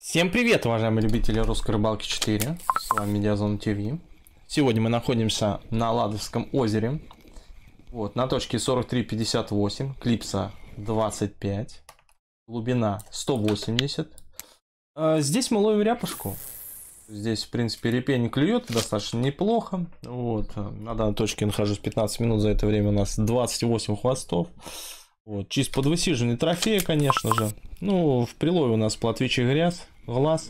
Всем привет, уважаемые любители русской рыбалки 4. С вами Медиазон ТВ. Сегодня мы находимся на Ладовском озере. Вот, на точке 43.58, клипса 25, глубина 180. А здесь мы ловим ряпушку. Здесь, в принципе, репень клюет достаточно неплохо. Вот, на данной точке нахожусь 15 минут, за это время у нас 28 хвостов. Вот, чисто подвысиженный трофея, конечно же. Ну, в прилове у нас платвичий гряз, глаз.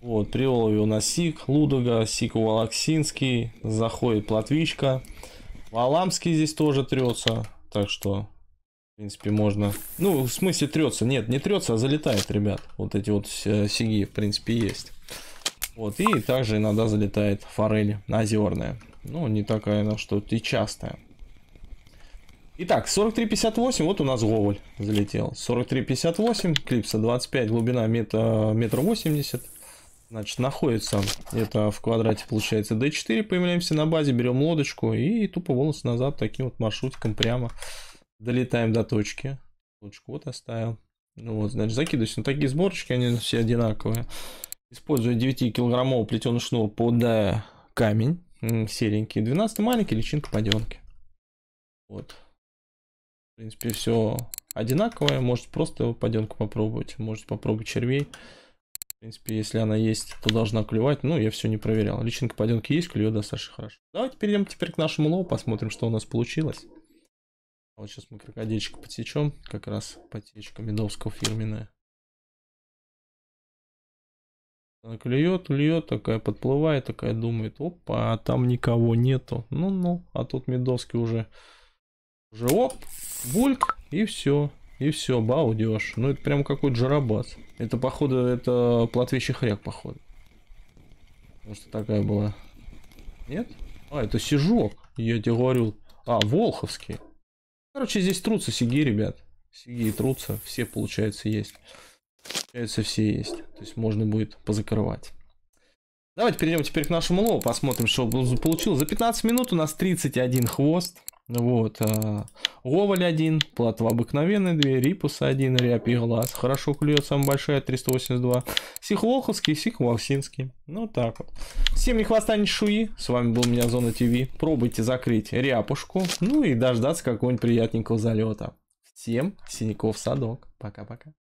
Вот, прилове у нас сик, лудога, сик валаксинский, заходит платвичка. Валамский здесь тоже трется, так что, в принципе, можно... Ну, в смысле трется, нет, не трется, а залетает, ребят. Вот эти вот э, сиги, в принципе, есть. Вот, и также иногда залетает форель озерная. Ну, не такая она, что то и частая. Итак, 43.58, вот у нас говоль залетел. 43.58, клипса 25, глубина метра, метр 80. Значит, находится это в квадрате, получается, D4. Появляемся на базе, берем лодочку и тупо волос назад таким вот маршрутиком прямо долетаем до точки. Лодочку вот оставил. Ну вот, значит, закидываюсь. Но такие сборочки, они все одинаковые. Использую 9-килограммовый плетеный шнур под камень серенький. 12 маленький, личинка поденки. Вот. В принципе, все одинаковое. Может, просто паденку попробовать. Может, попробовать червей. В принципе, если она есть, то должна клювать. Ну, я все не проверял. Личинка паденки есть, клюет достаточно хорошо. Давайте перейдем теперь к нашему лову, посмотрим, что у нас получилось. А вот сейчас мы крокодильчика подсечем. Как раз потечка медовского фирменная. Она клюет, клюет, такая подплывает, такая думает, опа, а там никого нету. Ну-ну, а тут медовский уже уже оп, бульк, и все. И все, бау, дешь. Ну, это прям какой-то жарабас. Это, походу, это платвещий хряк, походу. Потому что такая была. Нет? А, это сижок. Я тебе говорил. А, волховский. Короче, здесь трутся сиги, ребят. Сиги трутся. Все, получается, есть. Получается, все есть. То есть можно будет позакрывать. Давайте перейдем теперь к нашему лову. Посмотрим, что получилось. За 15 минут у нас 31 хвост. Вот. Ловоль а, один, платва обыкновенная 2, рипус 1, ряпий глаз. Хорошо клюет, самая большая 382. Сихлоховский, сихвалсинский. Ну так вот. Всем не хвоста не шуи. С вами был меня Зона ТВ. Пробуйте закрыть ряпушку. Ну и дождаться какого-нибудь приятненького залета. Всем синяков садок. Пока-пока.